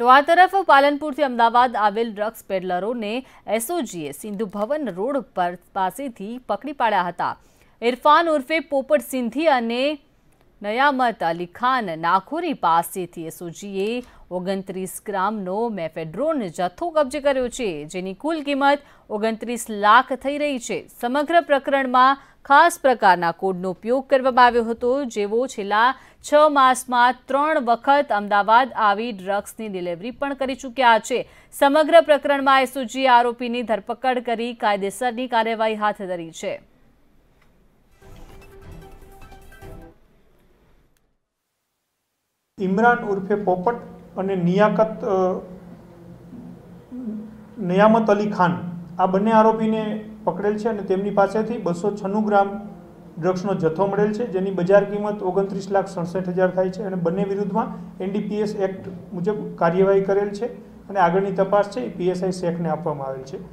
તો આ તરફ પાલનપુરથી અમદાવાદ આવેલ ડ્રગ્સ પેડલરોને એસઓજીએ સિંધુ ભવન રોડ પર પાસેથી પકડી પાડ્યા હતા ઇરફાન ઉર્ફે પોપટ સિંધી અને નયામત અલી ખાન નાખોરી પાસેથી એસઓજીએ ઓગણત્રીસ ગ્રામનો મેફેડ્રોન જથ્થો કબજે કર્યો છે જેની કુલ કિંમત ઓગણત્રીસ લાખ થઈ રહી છે સમગ્ર પ્રકરણમાં ખાસ પ્રકારના કોડનો ઉપયોગ કરવામાં આવ્યો હતો જેવો છેલ્લા છ માસમાં ત્રણ વખત અમદાવાદ આવી ડ્રગ્સની ડિલિવરી પણ કરી ચૂક્યા છે સમગ્ર પ્રકરણમાં એસઓજીએ આરોપીની ધરપકડ કરી કાયદેસરની કાર્યવાહી હાથ ધરી છે ઇમરાન ઉર્ફે પોપટ અને નિયાકત નિયામત અલી ખાન આ બંને આરોપીને પકડેલ છે અને તેમની પાસેથી બસો છન્નું ગ્રામ ડ્રગ્સનો જથ્થો મળેલ છે જેની બજાર કિંમત ઓગણત્રીસ લાખ સડસઠ હજાર થાય છે અને બંને વિરુદ્ધમાં એનડીપીએસ એક્ટ મુજબ કાર્યવાહી કરેલ છે અને આગળની તપાસ છે એ પીએસઆઈ શેખને આપવામાં આવેલ છે